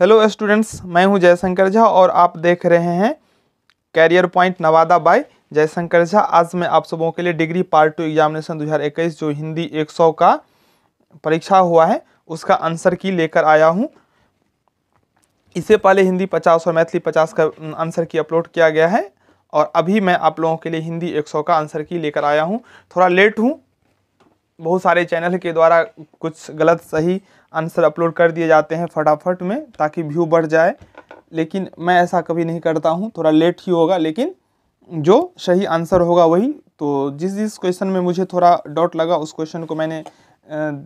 hello students मैं हूं जयशंकर झा और आप देख रहे हैं career point Nawada by Jaishankar Jha आज मैं आप सबों के लिए डिग्री पार्ट टू एग्जामिनेशन 2021 जो हिंदी 100 का परीक्षा हुआ है उसका आंसर की लेकर आया हूं इससे पहले हिंदी 50 और मैथिली 50 का आंसर की अपलोड किया गया है और अभी मैं आप लोगों के लिए हिंदी एक का आंसर की लेकर आया हूँ थोड़ा लेट हूँ बहुत सारे चैनल के द्वारा कुछ गलत सही आंसर अपलोड कर दिए जाते हैं फटाफट में ताकि व्यू बढ़ जाए लेकिन मैं ऐसा कभी नहीं करता हूँ थोड़ा लेट ही होगा लेकिन जो सही आंसर होगा वही तो जिस जिस क्वेश्चन में मुझे थोड़ा डाउट लगा उस क्वेश्चन को मैंने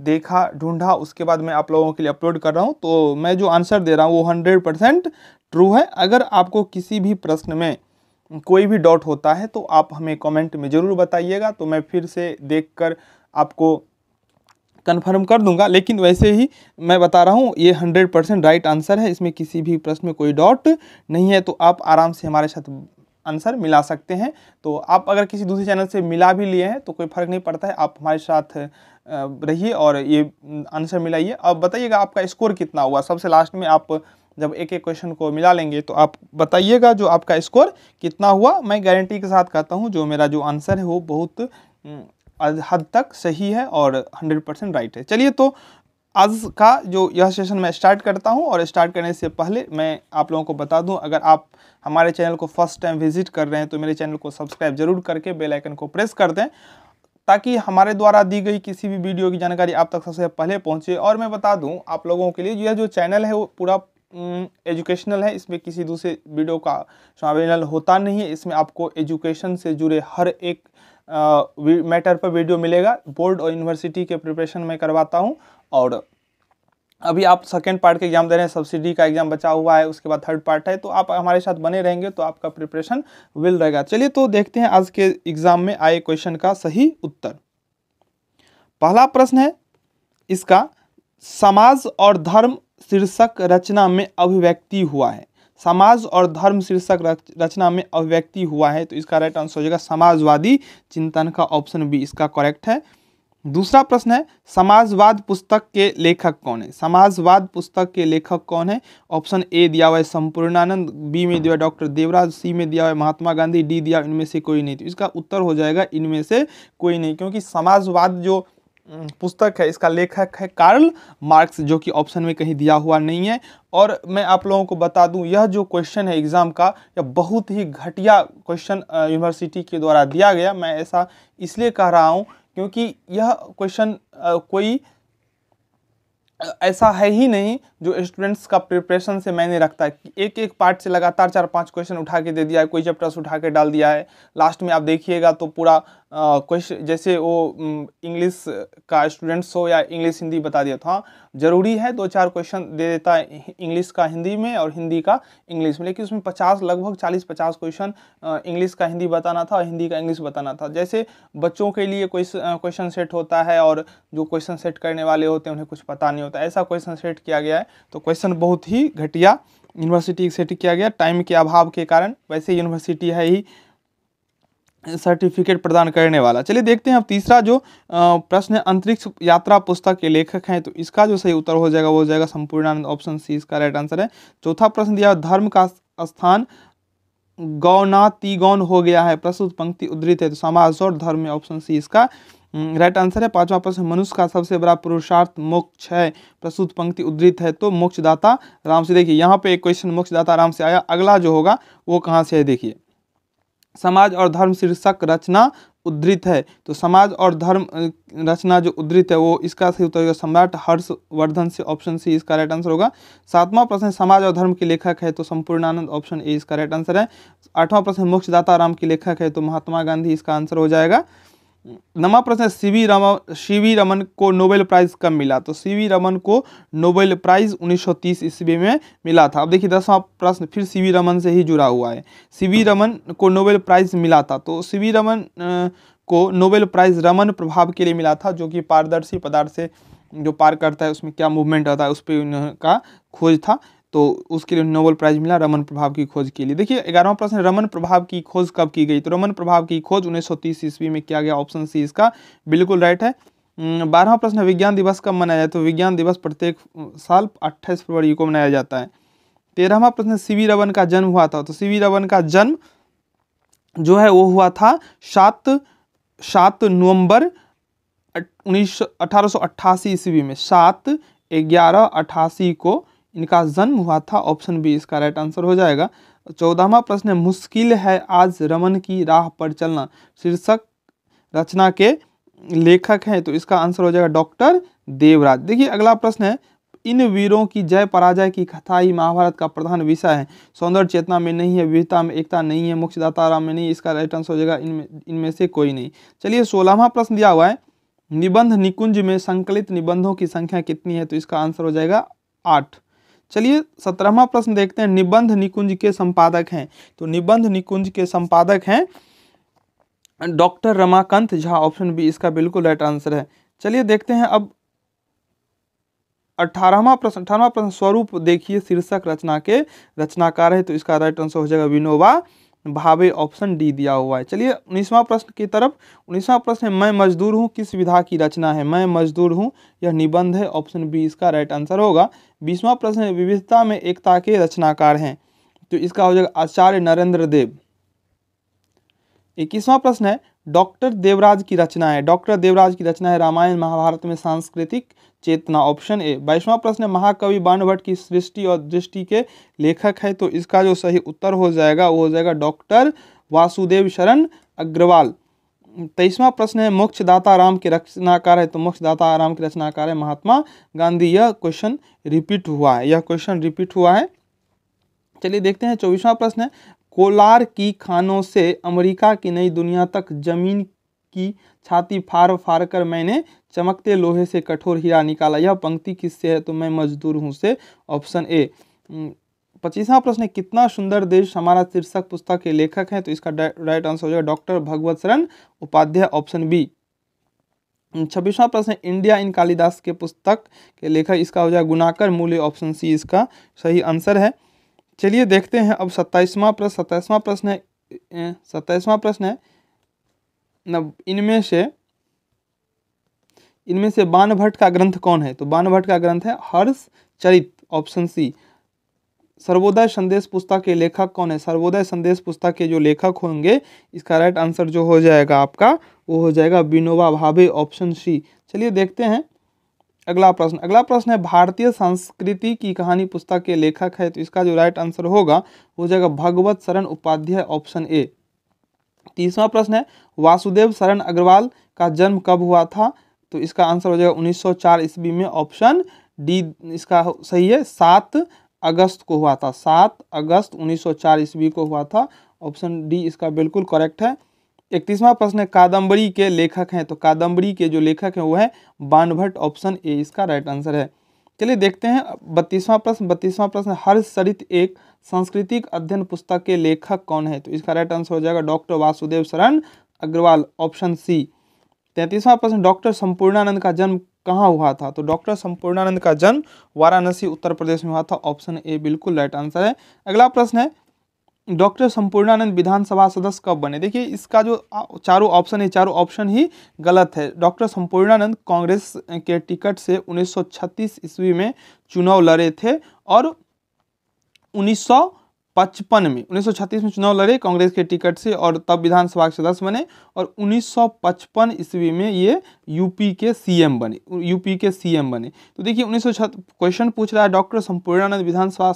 देखा ढूंढा उसके बाद मैं आप लोगों के लिए अपलोड कर रहा हूँ तो मैं जो आंसर दे रहा हूँ वो हंड्रेड परसेंट ट्रू है अगर आपको किसी भी प्रश्न में कोई भी डाउट होता है तो आप हमें कमेंट में ज़रूर बताइएगा तो मैं फिर से देखकर आपको कन्फर्म कर दूंगा लेकिन वैसे ही मैं बता रहा हूँ ये हंड्रेड परसेंट राइट आंसर है इसमें किसी भी प्रश्न में कोई डाउट नहीं है तो आप आराम से हमारे साथ आंसर मिला सकते हैं तो आप अगर किसी दूसरे चैनल से मिला भी लिए हैं तो कोई फर्क नहीं पड़ता है आप हमारे साथ रहिए और ये आंसर मिलाइए अब बताइएगा आपका स्कोर कितना हुआ सबसे लास्ट में आप जब एक एक क्वेश्चन को मिला लेंगे तो आप बताइएगा जो आपका स्कोर कितना हुआ मैं गारंटी के साथ कहता हूँ जो मेरा जो आंसर है वो बहुत हद तक सही है और 100 परसेंट राइट है चलिए तो आज का जो यह सेशन मैं स्टार्ट करता हूं और स्टार्ट करने से पहले मैं आप लोगों को बता दूं अगर आप हमारे चैनल को फर्स्ट टाइम विजिट कर रहे हैं तो मेरे चैनल को सब्सक्राइब जरूर करके बेल आइकन को प्रेस कर दें ताकि हमारे द्वारा दी गई किसी भी वीडियो की जानकारी आप तक सबसे पहले पहुँचे और मैं बता दूँ आप लोगों के लिए यह जो चैनल है वो पूरा एजुकेशनल है इसमें किसी दूसरे वीडियो का शामिल होता नहीं है इसमें आपको एजुकेशन से जुड़े हर एक मैटर पर वीडियो मिलेगा बोर्ड और यूनिवर्सिटी के प्रिपरेशन में करवाता हूँ और अभी आप सेकेंड पार्ट के एग्जाम दे रहे हैं सब्सिडी का एग्जाम बचा हुआ है उसके बाद थर्ड पार्ट है तो आप हमारे साथ बने रहेंगे तो आपका प्रिपरेशन विल रहेगा चलिए तो देखते हैं आज के एग्जाम में आए क्वेश्चन का सही उत्तर पहला प्रश्न है इसका समाज और धर्म शीर्षक रचना में अभिव्यक्ति हुआ है समाज और धर्म शीर्षक रचना में अव्यक्ति हुआ है तो इसका राइट आंसर हो जाएगा समाजवादी चिंतन का ऑप्शन बी इसका करेक्ट है दूसरा प्रश्न है समाजवाद पुस्तक के लेखक कौन है समाजवाद पुस्तक के लेखक कौन है ऑप्शन ए दिया हुआ है संपूर्णानंद बी में दिया डॉक्टर देवराज सी में दिया हुआ है महात्मा गांधी डी दिया इनमें से कोई नहीं तो इसका उत्तर हो जाएगा इनमें से कोई नहीं क्योंकि समाजवाद जो पुस्तक है इसका लेखक है कार्ल मार्क्स जो कि ऑप्शन में कहीं दिया हुआ नहीं है और मैं आप लोगों को बता दूं यह जो क्वेश्चन है एग्ज़ाम का यह बहुत ही घटिया क्वेश्चन यूनिवर्सिटी के द्वारा दिया गया मैं ऐसा इसलिए कह रहा हूं क्योंकि यह क्वेश्चन कोई ऐसा है ही नहीं जो स्टूडेंट्स का प्रिपरेशन से मैंने रखता है एक एक पार्ट से लगातार चार पांच क्वेश्चन उठा के दे दिया है कोई चैप्टर्स उठा के डाल दिया है लास्ट में आप देखिएगा तो पूरा क्वेश्चन जैसे वो इंग्लिश का स्टूडेंट्स हो या इंग्लिश हिंदी बता दिया था ज़रूरी है दो चार क्वेश्चन दे देता है इंग्लिश का हिंदी में और हिंदी का इंग्लिश में लेकिन उसमें पचास लगभग चालीस पचास क्वेश्चन इंग्लिश का हिंदी बताना था और हिंदी का इंग्लिश बताना था जैसे बच्चों के लिए कोई क्वेश्चन सेट होता है और जो क्वेश्चन सेट करने वाले होते हैं उन्हें कुछ पता नहीं होता ऐसा क्वेश्चन सेट किया गया है तो क्वेश्चन बहुत ही घटिया यूनिवर्सिटी सेट किया गया टाइम के अभाव के कारण वैसे यूनिवर्सिटी है ही सर्टिफिकेट प्रदान करने वाला चलिए देखते हैं अब तीसरा जो प्रश्न है अंतरिक्ष यात्रा पुस्तक के लेखक हैं तो इसका जो सही उत्तर हो जाएगा वो हो जाएगा संपूर्णानंद ऑप्शन सी इसका राइट आंसर है चौथा प्रश्न दिया धर्म का स्थान गौनातिगौन हो गया है प्रस्तुत पंक्ति उद्धृत है तो समाज और धर्म ऑप्शन सी इसका राइट हम्म, आंसर है पांचवा प्रश्न मनुष्य का सबसे बड़ा पुरुषार्थ मोक्ष है प्रस्तुत पंक्ति उद्धृत है तो मोक्षदाता राम से देखिए यहाँ पे एक क्वेश्चन मोक्षदाता राम से आया अगला जो होगा वो कहाँ से है देखिए समाज और धर्म शीर्षक रचना उद्धृत है तो समाज और धर्म रचना जो उद्धृत है वो इसका सही उत्तर होगा सम्राट हर्षवर्धन से ऑप्शन सी इसका राइट आंसर होगा सातवां प्रश्न समाज और धर्म के लेखक है तो संपूर्णानंद ऑप्शन ए इसका राइट आंसर है आठवां प्रश्न मोक्षदाता राम के लेखक है तो महात्मा गांधी इसका आंसर हो जाएगा नवा प्रश्न C V Raman C V Raman को नोबेल प्राइज़ कब मिला तो सी वी रमन को नोबेल प्राइज़ 1930 ईस्वी में मिला था अब देखिए दसवां प्रश्न फिर सी वी रमन से ही जुड़ा हुआ है सी वी रमन को नोबेल प्राइज़ मिला था तो सी वी रमन को नोबेल प्राइज़ रमन प्रभाव के लिए मिला था जो कि पारदर्शी पदार्थ से जो पार करता है उसमें क्या मूवमेंट आता है उस पर उनका खोज था तो उसके लिए नोबल प्राइज़ मिला रमन प्रभाव की खोज के लिए देखिए ग्यारहवा प्रश्न रमन प्रभाव की खोज कब की गई तो रमन प्रभाव की खोज उन्नीस ईस्वी में किया गया ऑप्शन सी इसका बिल्कुल राइट है बारहवा प्रश्न विज्ञान दिवस कब मनाया जाए तो विज्ञान दिवस प्रत्येक साल अट्ठाईस फरवरी को मनाया जाता है तेरहवा प्रश्न सी वी रमन का जन्म हुआ था तो सी वी रमन का जन्म जो है वो हुआ था सात सात नवंबर उन्नीस अठारह सौ अट्ठासी ईस्वी में सात ग्यारह अट्ठासी को इनका जन्म हुआ था ऑप्शन बी इसका राइट आंसर हो जाएगा चौदहवा प्रश्न है मुश्किल है आज रमन की राह पर चलना शीर्षक रचना के लेखक हैं तो इसका आंसर हो जाएगा डॉक्टर देवराज देखिए अगला प्रश्न है इन वीरों की जय पराजय की कथा ही महाभारत का प्रधान विषय है सौंदर्य चेतना में नहीं है विविधता में एकता नहीं है मोक्षदातारा में नहीं इसका राइट आंसर हो जाएगा इनमें इनमें से कोई नहीं चलिए सोलहवा प्रश्न दिया हुआ है निबंध निकुंज में संकलित निबंधों की संख्या कितनी है तो इसका आंसर हो जाएगा आठ चलिए सत्रहवा प्रश्न देखते हैं निबंध निकुंज के संपादक हैं तो निबंध निकुंज के संपादक हैं doctor Ramakant Jha option B इसका बिल्कुल राइट आंसर है चलिए देखते हैं अब अठारहवा प्रश्न अठारहवा प्रश्न स्वरूप देखिए शीर्षक रचना के रचनाकार है तो इसका राइट आंसर हो जाएगा विनोबा भावे ऑप्शन डी दिया हुआ है चलिए उन्नीसवां प्रश्न की तरफ उन्नीसवां प्रश्न है मैं मजदूर हूँ किस विधा की रचना है मैं मजदूर हूँ यह निबंध है ऑप्शन बी इसका राइट आंसर होगा बीसवां प्रश्न है विविधता में एकता के रचनाकार हैं तो इसका हो जाएगा आचार्य नरेंद्र देव इक्कीसवां प्रश्न है डॉक्टर देवराज की रचना है डॉक्टर देवराज की रचना है रामायण महाभारत में सांस्कृतिक चेतना ऑप्शन ए बाईसवां प्रश्न महाकवि बाणभट्ट की सृष्टि और दृष्टि के लेखक है तो इसका जो सही उत्तर हो जाएगा वो हो जाएगा डॉक्टर वासुदेव शरण अग्रवाल तेईसवां प्रश्न है मोक्षदाता राम के रचनाकार है तो मोक्षदाता राम के रचनाकार है महात्मा गांधी यह क्वेश्चन रिपीट हुआ है यह क्वेश्चन रिपीट हुआ है चलिए देखते हैं चौबीसवां प्रश्न है कोलार की खानों से अमेरिका की नई दुनिया तक जमीन की छाती फाड़ फाड़ कर मैंने चमकते लोहे से कठोर हीरा निकाला यह पंक्ति किससे है तो मैं मजदूर हूँ से ऑप्शन ए पच्चीसवा प्रश्न है कितना सुंदर देश हमारा शीर्षक पुस्तक के लेखक हैं तो इसका राइट आंसर हो जाएगा डॉक्टर भगवत शरण उपाध्याय ऑप्शन बी छब्बीसवां प्रश्न इंडिया इन कालिदास के पुस्तक के लेखक इसका हो जाएगा गुनाकर मूल्य ऑप्शन सी इसका सही आंसर है चलिए देखते हैं अब सत्ताईसवां प्रश्न सत्ताईसवां प्रश्न है सत्ताईसवां प्रश्न है न इनमें से इनमें से बानभट्ट का ग्रंथ कौन है तो भट्ट का ग्रंथ है हर्ष चरित ऑप्शन सी सर्वोदय संदेश पुस्तक के लेखक कौन है सर्वोदय संदेश पुस्तक के जो लेखक होंगे इसका राइट आंसर जो हो जाएगा आपका वो हो जाएगा विनोबा भावे ऑप्शन सी चलिए देखते हैं अगला प्रश्न अगला प्रश्न है भारतीय संस्कृति की कहानी पुस्तक के लेखक है तो इसका जो राइट आंसर होगा वो जाएगा भगवत शरण उपाध्याय ऑप्शन ए तीसवा प्रश्न है वासुदेव शरण अग्रवाल का जन्म कब हुआ था तो इसका आंसर हो जाएगा 1904 ईस्वी में ऑप्शन डी इसका सही है सात अगस्त को हुआ था सात अगस्त 1904 ईस्वी को हुआ था ऑप्शन डी इसका बिल्कुल करेक्ट है इकतीसवां प्रश्न है कादम्बरी के लेखक हैं तो कादम्बरी के जो लेखक हैं वो है बानभट्ट ऑप्शन ए इसका राइट आंसर है चलिए देखते हैं बत्तीसवां प्रश्न बत्तीसवां प्रश्न हर सरित एक सांस्कृतिक अध्ययन पुस्तक के लेखक कौन है तो इसका राइट आंसर हो जाएगा डॉक्टर वासुदेव शरण अग्रवाल ऑप्शन सी तैंतीसवां प्रश्न डॉक्टर संपूर्णानंद का जन्म कहाँ हुआ था तो डॉक्टर संपूर्णानंद का जन्म वाराणसी उत्तर प्रदेश में हुआ था ऑप्शन ए बिल्कुल राइट आंसर है अगला प्रश्न है डॉक्टर संपूर्णानंद विधानसभा सदस्य कब बने देखिए इसका जो चारों ऑप्शन है चारों ऑप्शन ही गलत है डॉक्टर संपूर्णानंद कांग्रेस के टिकट से 1936 ईस्वी में चुनाव लड़े थे और 1955 में 1936 में चुनाव लड़े कांग्रेस के टिकट से और तब विधानसभा के सदस्य बने और 1955 ईस्वी में ये यूपी के सीएम बने यूपी के सीएम बने तो देखिए उन्नीस क्वेश्चन पूछ रहा है डॉक्टर संपूर्णानंद विधानसभा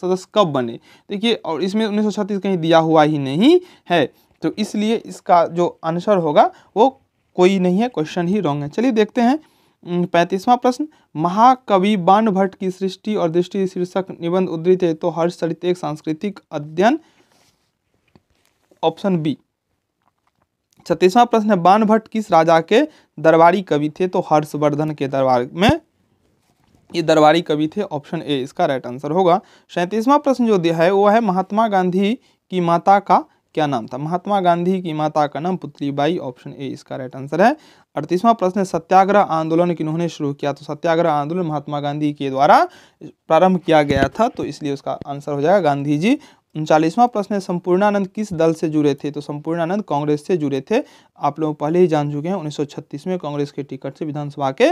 सदस्य कब बने देखिए और इसमें उन्नीस कहीं दिया हुआ ही नहीं है तो इसलिए इसका जो आंसर होगा वो कोई नहीं है क्वेश्चन ही रॉन्ग है चलिए देखते हैं पैंतीसवां प्रश्न महाकवि बाण भट्ट की सृष्टि और दृष्टि शीर्षक निबंध उद्धृत है तो हर्ष चरित एक सांस्कृतिक अध्ययन ऑप्शन बी छत्तीसवां प्रश्न है बाण भट्ट किस राजा के दरबारी कवि थे तो हर्षवर्धन के दरबार में ये दरबारी कवि थे ऑप्शन ए इसका राइट आंसर होगा सैंतीसवां प्रश्न जो दिया है वो है महात्मा गांधी की माता का क्या नाम था महात्मा गांधी की माता का नाम पुत्री बाई ऑप्शन ए इसका राइट आंसर है अड़तीसवां प्रश्न सत्याग्रह आंदोलन किन्होंने शुरू किया तो सत्याग्रह आंदोलन महात्मा गांधी के द्वारा प्रारंभ किया गया था तो इसलिए उसका आंसर हो जाएगा गांधी जी उनचालीसवां प्रश्न है संपूर्णानंद किस दल से जुड़े थे तो संपूर्णानंद कांग्रेस से जुड़े थे आप लोग पहले ही जान चुके हैं 1936 में कांग्रेस के टिकट से विधानसभा के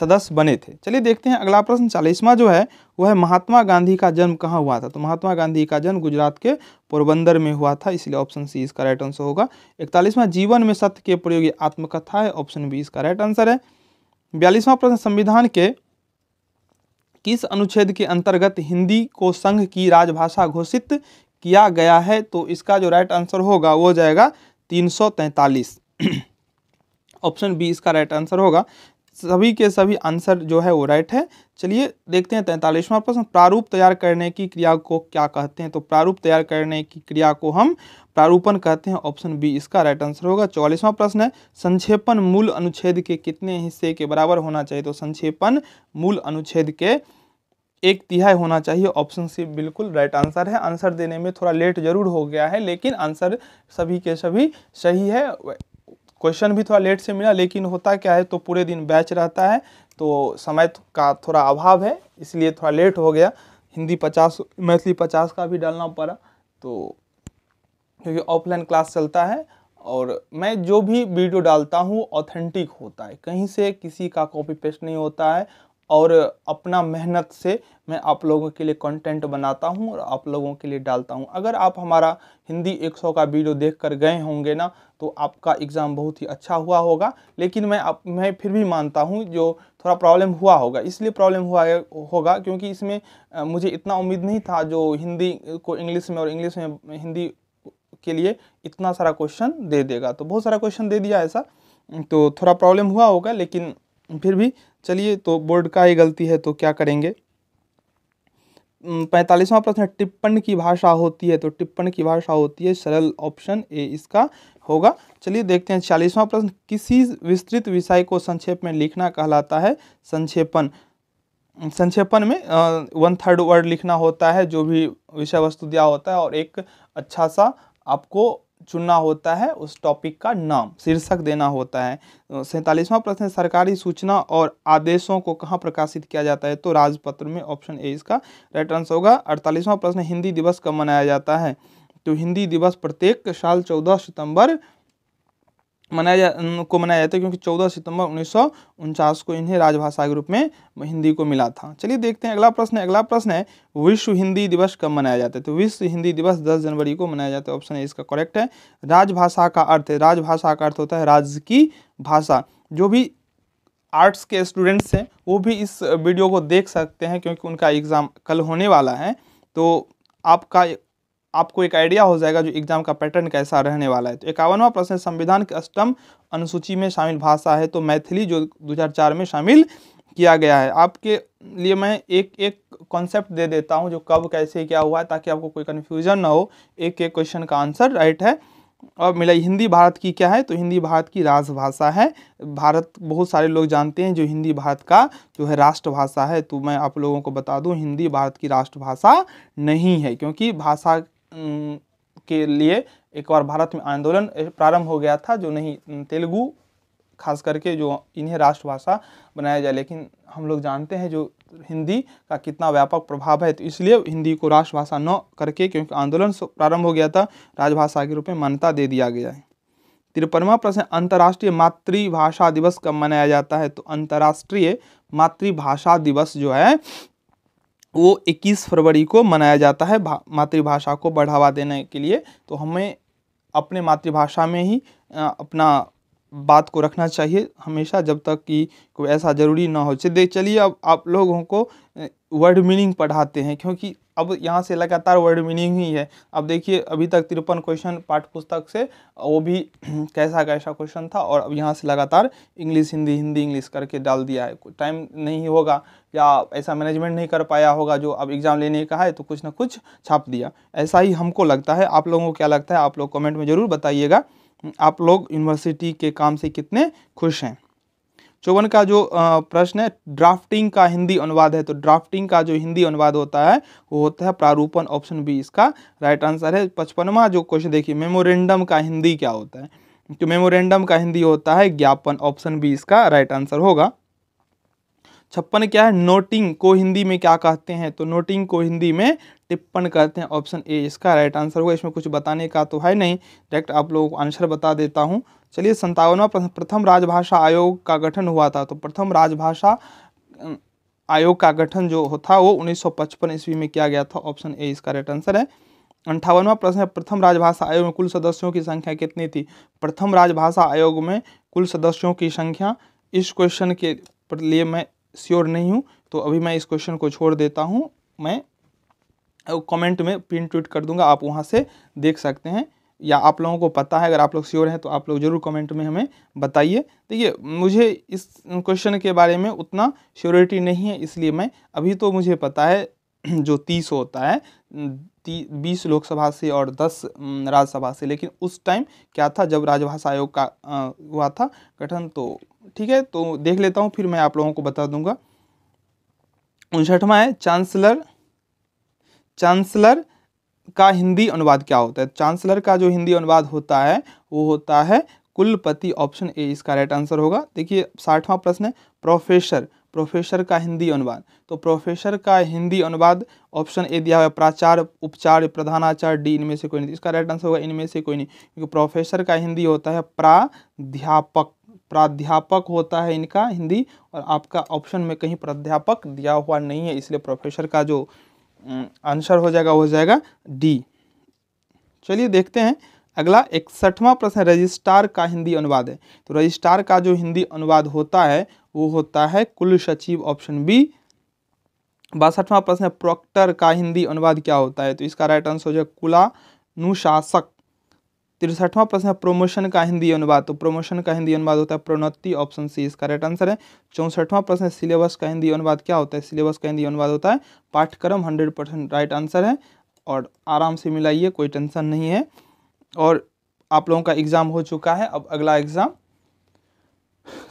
सदस्य बने थे चलिए देखते हैं अगला प्रश्न चालीसवां जो है वह है महात्मा गांधी का जन्म कहाँ हुआ था तो महात्मा गांधी का जन्म गुजरात के पोरबंदर में हुआ था इसलिए ऑप्शन सी इसका राइट आंसर होगा इकतालीसवां जीवन में सत्य के प्रयोगी आत्मकथा है ऑप्शन बी इसका राइट आंसर है बयालीसवां प्रश्न संविधान के किस अनुच्छेद के अंतर्गत हिंदी को संघ की राजभाषा घोषित किया गया है तो इसका जो राइट आंसर होगा वो जाएगा तीन ऑप्शन बी इसका राइट आंसर होगा सभी के सभी आंसर जो है वो राइट है चलिए देखते हैं तैंतालीसवां प्रश्न प्रारूप तैयार करने की क्रिया को क्या कहते हैं तो प्रारूप तैयार करने की क्रिया को हम प्रारूपण कहते हैं ऑप्शन बी इसका राइट आंसर होगा चौवालीसवां प्रश्न है संक्षेपण मूल अनुच्छेद के कितने हिस्से के बराबर होना चाहिए तो संक्षेपण मूल अनुच्छेद के एक तिहाई होना चाहिए ऑप्शन सी बिल्कुल राइट आंसर है आंसर देने में थोड़ा लेट जरूर हो गया है लेकिन आंसर सभी के सभी सही है क्वेश्चन भी थोड़ा लेट से मिला लेकिन होता क्या है तो पूरे दिन बैच रहता है तो समय तो का थोड़ा अभाव है इसलिए थोड़ा लेट हो गया हिंदी पचास मैथिली पचास का भी डालना पड़ा तो क्योंकि ऑफलाइन क्लास चलता है और मैं जो भी वीडियो डालता हूँ ऑथेंटिक होता है कहीं से किसी का कॉपी पेस्ट नहीं होता है और अपना मेहनत से मैं आप लोगों के लिए कंटेंट बनाता हूं और आप लोगों के लिए डालता हूं अगर आप हमारा हिंदी 100 का वीडियो देख कर गए होंगे ना तो आपका एग्ज़ाम बहुत ही अच्छा हुआ होगा लेकिन मैं आप मैं फिर भी मानता हूं जो थोड़ा प्रॉब्लम हुआ होगा इसलिए प्रॉब्लम हुआ होगा क्योंकि इसमें मुझे इतना उम्मीद नहीं था जो हिंदी को इंग्लिश में और इंग्लिश में हिंदी के लिए इतना सारा क्वेश्चन दे देगा तो बहुत सारा क्वेश्चन दे दिया ऐसा तो थोड़ा प्रॉब्लम हुआ होगा लेकिन हम्म, फिर भी चलिए तो बोर्ड का ही गलती है तो क्या करेंगे हम्म, पैंतालीसवां प्रश्न है टिप्पण की भाषा होती है तो टिप्पण की भाषा होती है सरल ऑप्शन ए इसका होगा चलिए देखते हैं चालीसवां प्रश्न किसी विस्तृत विषय को संक्षेप में लिखना कहलाता है संक्षेपण हम्म, संक्षेपण में वन थर्ड वर्ड लिखना होता है जो भी विषय वस्तु दिया होता है और एक अच्छा सा आपको चुनना होता है उस टॉपिक का नाम शीर्षक देना होता है सैंतालीसवां प्रश्न सरकारी सूचना और आदेशों को कहाँ प्रकाशित किया जाता है तो राजपत्र में ऑप्शन ए इसका राइट आंसर होगा अड़तालीसवां प्रश्न हिंदी दिवस कब मनाया जाता है तो हिंदी दिवस प्रत्येक साल चौदह सितंबर मनाया जा को मनाया जाता है क्योंकि 14 सितंबर उन्नीस को इन्हें राजभाषा के रूप में हिंदी को मिला था चलिए देखते हैं अगला प्रश्न है अगला प्रश्न है विश्व हिंदी दिवस कब मनाया जाता है तो विश्व हिंदी दिवस दस जनवरी को मनाया जाता है ऑप्शन है इसका करेक्ट है राजभाषा का अर्थ है राजभाषा का अर्थ होता है राज्य की भाषा जो भी आर्ट्स के स्टूडेंट्स हैं वो भी इस वीडियो को देख सकते हैं क्योंकि उनका एग्ज़ाम कल होने वाला है तो आपका आपको एक आइडिया हो जाएगा जो एग्जाम का पैटर्न कैसा रहने वाला है तो इक्यावनवा प्रश्न संविधान के अष्टम अनुसूची में शामिल भाषा है तो मैथिली जो 2004 में शामिल किया गया है आपके लिए मैं एक एक कॉन्सेप्ट दे देता हूँ जो कब कैसे क्या हुआ है ताकि आपको कोई कन्फ्यूजन ना हो एक एक क्वेश्चन का आंसर राइट है और मिला हिंदी भारत की क्या है तो हिंदी भारत की राजभाषा है भारत बहुत सारे लोग जानते हैं जो हिंदी भारत का जो है राष्ट्रभाषा है तो मैं आप लोगों को बता दूं हिंदी भारत की राष्ट्रभाषा नहीं है क्योंकि भाषा के लिए एक बार भारत में आंदोलन प्रारंभ हो गया था जो नहीं तेलुगु खास करके जो इन्हें राष्ट्रभाषा बनाया जाए लेकिन हम लोग जानते हैं जो हिंदी का कितना व्यापक प्रभाव है तो इसलिए हिंदी को राष्ट्रभाषा न करके क्योंकि आंदोलन प्रारंभ हो गया था राजभाषा के रूप में मान्यता दे दिया गया है तिरपनवा प्रश्न अंतर्राष्ट्रीय मातृभाषा दिवस कब मनाया जाता है तो अंतर्राष्ट्रीय मातृभाषा दिवस जो है वो 21 फरवरी को मनाया जाता है मातृभाषा को बढ़ावा देने के लिए तो हमें अपने मातृभाषा में ही अपना बात को रखना चाहिए हमेशा जब तक कि कोई ऐसा ज़रूरी ना हो देख चलिए अब आप लोगों को वर्ड मीनिंग पढ़ाते हैं क्योंकि अब यहाँ से लगातार वर्ड मीनिंग ही है अब देखिए अभी तक तिरपन क्वेश्चन पाठ्यपुस्तक पुस्तक से वो भी कैसा कैसा क्वेश्चन था और अब यहाँ से लगातार इंग्लिश हिंदी हिंदी इंग्लिश करके डाल दिया है टाइम नहीं होगा या ऐसा मैनेजमेंट नहीं कर पाया होगा जो अब एग्ज़ाम लेने का है तो कुछ ना कुछ छाप दिया ऐसा ही हमको लगता है आप लोगों को क्या लगता है आप लोग कॉमेंट में ज़रूर बताइएगा आप लोग यूनिवर्सिटी के काम से कितने खुश हैं चौवन का जो प्रश्न है ड्राफ्टिंग का हिंदी अनुवाद है तो ड्राफ्टिंग का जो हिंदी अनुवाद होता है वो होता है प्रारूपण ऑप्शन बी इसका राइट आंसर है पचपनवा जो क्वेश्चन देखिए मेमोरेंडम का हिंदी क्या होता है तो मेमोरेंडम का हिंदी होता है ज्ञापन ऑप्शन बी इसका राइट आंसर होगा छप्पन क्या है नोटिंग को हिंदी में क्या कहते हैं तो नोटिंग को हिंदी में टिप्पण करते हैं ऑप्शन ए इसका राइट आंसर होगा इसमें कुछ बताने का तो है नहीं डायरेक्ट आप लोगों को आंसर बता देता हूँ चलिए संतावनवा प्रथम राजभाषा आयोग का गठन हुआ था तो प्रथम राजभाषा आयोग का गठन जो होता वो 1955 ईस्वी में किया गया था ऑप्शन ए इसका राइट आंसर है अंठावनवा प्रश्न है प्रथम राजभाषा आयोग में कुल सदस्यों की संख्या कितनी थी प्रथम राजभाषा आयोग में कुल सदस्यों की संख्या इस क्वेश्चन के लिए मैं श्योर नहीं हूँ तो अभी मैं इस क्वेश्चन को छोड़ देता हूँ मैं कमेंट में पिन ट्वीट कर दूंगा आप वहाँ से देख सकते हैं या आप लोगों को पता है अगर आप लोग श्योर हैं तो आप लोग ज़रूर कमेंट में हमें बताइए देखिए मुझे इस क्वेश्चन के बारे में उतना श्योरिटी नहीं है इसलिए मैं अभी तो मुझे पता है जो तीस होता है ती बीस लोकसभा से और दस राज्यसभा से लेकिन उस टाइम क्या था जब राजभाषा आयोग का आ, हुआ था गठन तो ठीक है तो देख लेता हूँ फिर मैं आप लोगों को बता दूंगा उनसठवा है चांसलर चांसलर का हिंदी अनुवाद क्या होता है चांसलर का जो हिंदी अनुवाद होता है वो होता है कुलपति ऑप्शन ए इसका राइट आंसर होगा देखिए साठवां प्रश्न है प्रोफेसर प्रोफेसर का हिंदी अनुवाद तो प्रोफेसर का हिंदी अनुवाद ऑप्शन ए दिया हुआ है प्राचार्य उपचार्य प्रधानाचार्य डी इनमें से कोई नहीं तो इसका राइट आंसर होगा इनमें से कोई नहीं क्योंकि प्रोफेसर का हिंदी होता है प्राध्यापक प्राध्यापक होता है इनका हिंदी और आपका ऑप्शन में कहीं प्राध्यापक दिया हुआ नहीं है इसलिए प्रोफेसर का जो आंसर हो जाएगा हो जाएगा डी चलिए देखते हैं अगला इकसठवां प्रश्न रजिस्ट्रार का हिंदी अनुवाद है तो रजिस्ट्रार का जो हिंदी अनुवाद होता है वो होता है कुल सचिव ऑप्शन बी बासठवां प्रश्न है का हिंदी अनुवाद क्या होता है तो इसका राइट आंसर हो जाएगा कुलानुशासक तिरसठवां प्रश्न है प्रमोशन का हिंदी अनुवाद तो प्रमोशन का हिंदी अनुवाद होता है प्रोन्नति ऑप्शन सी इसका राइट आंसर है चौंसठवां प्रश्न है सिलेबस का हिंदी अनुवाद क्या होता है सिलेबस का हिंदी अनुवाद होता है पाठ्यक्रम हंड्रेड परसेंट राइट आंसर है और आराम से मिलाइए कोई टेंशन नहीं है और आप लोगों का एग्ज़ाम हो चुका है अब अगला एग्ज़ाम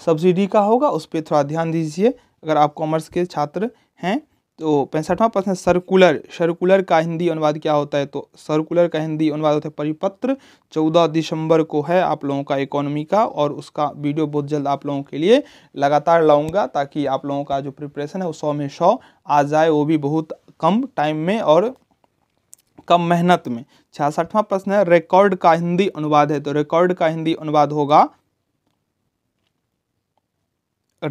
सब्सिडी का होगा उस पर थोड़ा ध्यान दीजिए अगर आप कॉमर्स के छात्र हैं तो पैंसठवां प्रश्न सर्कुलर सर्कुलर का हिंदी अनुवाद क्या होता है तो सर्कुलर का हिंदी अनुवाद होता है परिपत्र चौदह दिसंबर को है आप लोगों का इकोनॉमी का और उसका वीडियो बहुत जल्द आप लोगों के लिए लगातार लाऊंगा ताकि आप लोगों का जो प्रिपरेशन है वो सौ में सौ आ जाए वो भी बहुत कम टाइम में और कम मेहनत में छियासठवां प्रश्न है रिकॉर्ड का हिंदी अनुवाद है तो रिकॉर्ड का हिंदी अनुवाद होगा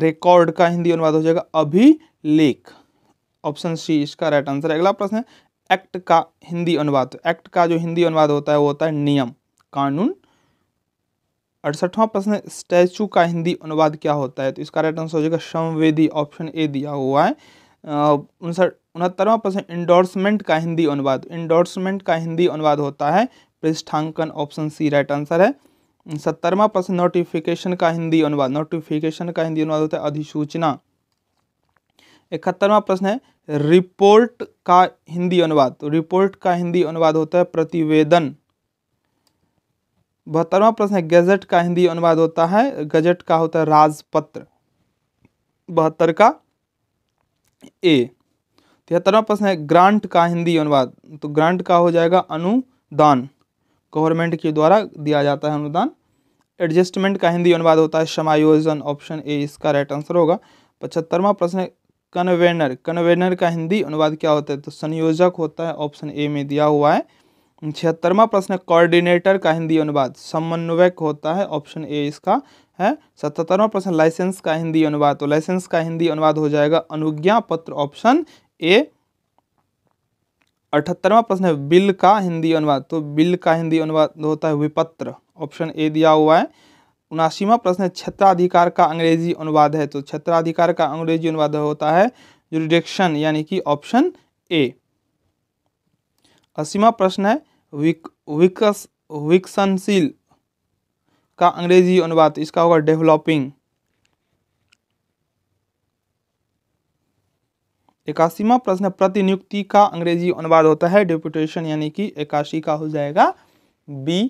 रिकॉर्ड का हिंदी अनुवाद हो जाएगा अभिलेख ऑप्शन सी इसका राइट आंसर है अगला प्रश्न है एक्ट का हिंदी अनुवाद एक्ट तो का जो हिंदी अनुवाद होता है वो होता है नियम कानून अड़सठवां प्रश्न स्टैचू का हिंदी अनुवाद क्या होता है तो इसका राइट आंसर हो जाएगा संवेदी ऑप्शन ए दिया हुआ है उनसठ उनहत्तरवां प्रश्न इंडोर्समेंट का हिंदी अनुवाद इंडोर्समेंट का हिंदी अनुवाद होता है पृष्ठांकन ऑप्शन सी राइट आंसर है सत्तरवां प्रश्न नोटिफिकेशन का हिंदी अनुवाद नोटिफिकेशन का हिंदी अनुवाद होता है अधिसूचना इकहत्तरवा प्रश्न है रिपोर्ट का हिंदी अनुवाद तो रिपोर्ट का हिंदी अनुवाद होता है प्रतिवेदन बहत्तरवा प्रश्न है गजट का हिंदी अनुवाद होता है गजट का होता है राजपत्र बहत्तर का ए तिहत्तरवा प्रश्न है ग्रांट का हिंदी अनुवाद तो ग्रांट का हो जाएगा अनुदान गवर्नमेंट के द्वारा दिया जाता है अनुदान एडजस्टमेंट का हिंदी अनुवाद होता है समायोजन ऑप्शन ए इसका राइट आंसर होगा पचहत्तरवा प्रश्न है कन्वेनर कन्वेनर का हिंदी अनुवाद क्या होता है तो संयोजक होता है ऑप्शन ए में दिया हुआ है छिहत्तरवा प्रश्न कोऑर्डिनेटर का हिंदी अनुवाद समन्वयक होता है ऑप्शन ए इसका है सतहत्तरवा प्रश्न लाइसेंस का हिंदी अनुवाद तो लाइसेंस का हिंदी अनुवाद हो जाएगा अनुज्ञा पत्र ऑप्शन ए अठहत्तरवा प्रश्न है बिल का हिंदी अनुवाद तो बिल का हिंदी अनुवाद होता है विपत्र ऑप्शन ए दिया हुआ है उनासीवा प्रश्न क्षेत्राधिकार का अंग्रेजी अनुवाद है तो क्षेत्राधिकार का अंग्रेजी अनुवाद होता है जुरिडिक्शन यानी कि ऑप्शन ए अस्सीवा प्रश्न है विक विकसनशील का अंग्रेजी अनुवाद इसका होगा डेवलपिंग इक्यासीवा प्रश्न प्रतिनियुक्ति का अंग्रेजी अनुवाद होता है डेप्यूटेशन यानी कि इक्यासी का हो जाएगा बी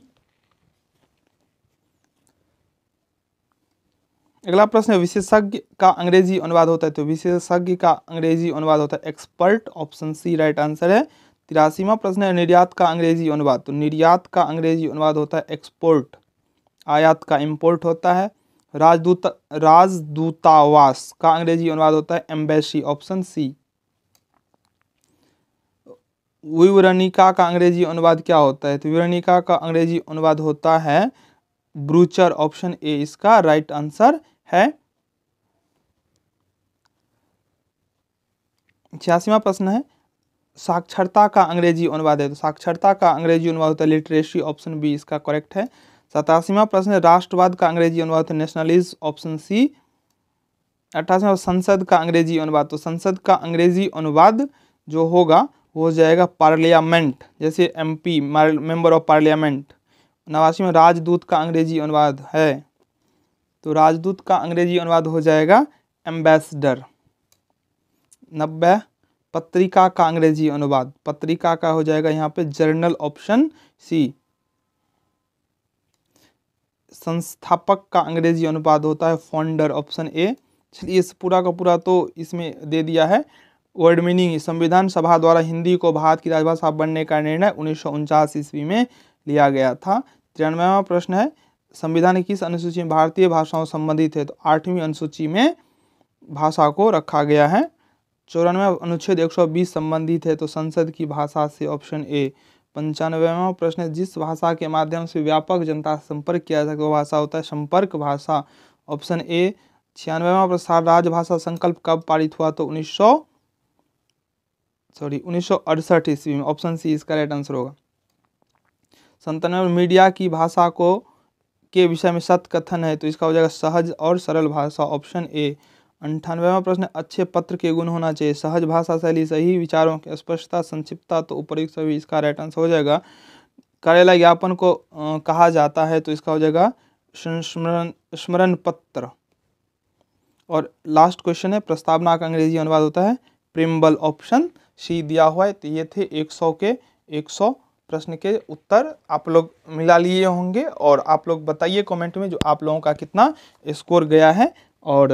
अगला प्रश्न है विशेषज्ञ का अंग्रेजी अनुवाद होता है तो विशेषज्ञ का अंग्रेजी अनुवाद होता है expert option C right answer है तिरासीवा प्रश्न है निर्यात का अंग्रेजी अनुवाद तो निर्यात का अंग्रेजी अनुवाद होता है एक्सपोर्ट आयात का इम्पोर्ट होता है राजदूत राजदूतावास का अंग्रेजी अनुवाद होता है एम्बेसी ऑप्शन सी विवरणिका का अंग्रेजी अनुवाद क्या होता है तो विवरणिका का अंग्रेजी अनुवाद होता है ब्रूचर ऑप्शन ए इसका राइट आंसर है छियासीवा प्रश्न है साक्षरता का अंग्रेजी अनुवाद है तो साक्षरता का अंग्रेजी अनुवाद होता है लिटरेसी ऑप्शन बी इसका करेक्ट है सतासीवा प्रश्न है राष्ट्रवाद का अंग्रेजी अनुवाद होता है नेशनलिज ऑप्शन सी अट्ठासीवा संसद का अंग्रेजी अनुवाद तो संसद का अंग्रेजी अनुवाद जो होगा वो हो जाएगा पार्लियामेंट जैसे एमपी मेंबर ऑफ पार्लियामेंट नवासी में राजदूत का अंग्रेजी अनुवाद है तो राजदूत का अंग्रेजी अनुवाद हो जाएगा एम्बेसडर नब्बे पत्रिका का अंग्रेजी अनुवाद पत्रिका का हो जाएगा यहाँ पे जर्नल ऑप्शन सी संस्थापक का अंग्रेजी अनुवाद होता है फाउंडर ऑप्शन ए चलिए इस पूरा का पूरा तो इसमें दे दिया है वर्ड मीनिंग संविधान सभा द्वारा हिंदी को भारत की राजभाषा बनने का निर्णय उन्नीस ईस्वी में लिया गया था तिरानवेवा प्रश्न है संविधान की किस अनुसूची में भारतीय भाषाओं संबंधित है तो आठवीं अनुसूची में भाषा को रखा गया है चौरानवे अनुच्छेद 120 संबंधित है तो संसद की भाषा से ऑप्शन ए पंचानवेवा प्रश्न जिस भाषा के माध्यम से व्यापक जनता से संपर्क किया जाता है वह भाषा होता है संपर्क भाषा ऑप्शन ए छियानवेवा प्रसार राजभाषा संकल्प कब पारित हुआ तो उन्नीस सॉरी उन्नीस ईस्वी में ऑप्शन सी इसका राइट आंसर होगा संतानवे मीडिया की भाषा को के विषय में सत कथन है तो इसका हो जाएगा सहज और सरल भाषा ऑप्शन ए अंठानवेवा प्रश्न अच्छे पत्र के गुण होना चाहिए सहज भाषा शैली सही विचारों की स्पष्टता संक्षिप्तता तो उपरुक्त सभी इसका राइट आंसर हो जाएगा कार्यालय ज्ञापन को आ, कहा जाता है तो इसका हो जाएगा स्मरण स्मरण पत्र और लास्ट क्वेश्चन है प्रस्तावना का अंग्रेजी अनुवाद होता है प्रिम्बल ऑप्शन सी दिया हुआ है तो ये थे सौ के सौ प्रश्न के उत्तर आप लोग मिला लिए होंगे और आप लोग बताइए कमेंट में जो आप लोगों का कितना स्कोर गया है और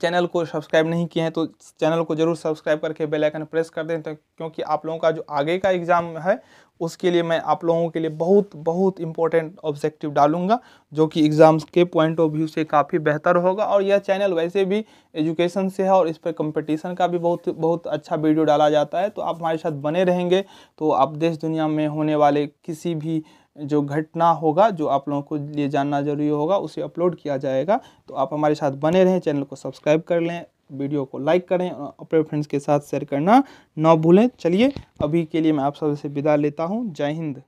चैनल को सब्सक्राइब नहीं किए हैं तो चैनल को ज़रूर सब्सक्राइब करके बेल आइकन प्रेस कर दें तो क्योंकि आप लोगों का जो आगे का एग्ज़ाम है उसके लिए मैं आप लोगों के लिए बहुत बहुत इंपॉर्टेंट ऑब्जेक्टिव डालूंगा जो कि एग्ज़ाम्स के पॉइंट ऑफ व्यू से काफ़ी बेहतर होगा और यह चैनल वैसे भी एजुकेशन से है और इस पर कंपटीशन का भी बहुत बहुत अच्छा वीडियो डाला जाता है तो आप हमारे साथ बने रहेंगे तो आप देश दुनिया में होने वाले किसी भी जो घटना होगा जो आप लोगों को लिए जानना जरूरी होगा उसे अपलोड किया जाएगा तो आप हमारे साथ बने रहें चैनल को सब्सक्राइब कर लें वीडियो को लाइक करें और अपने फ्रेंड्स के साथ शेयर करना ना भूलें चलिए अभी के लिए मैं आप सबसे विदा लेता हूँ जय हिंद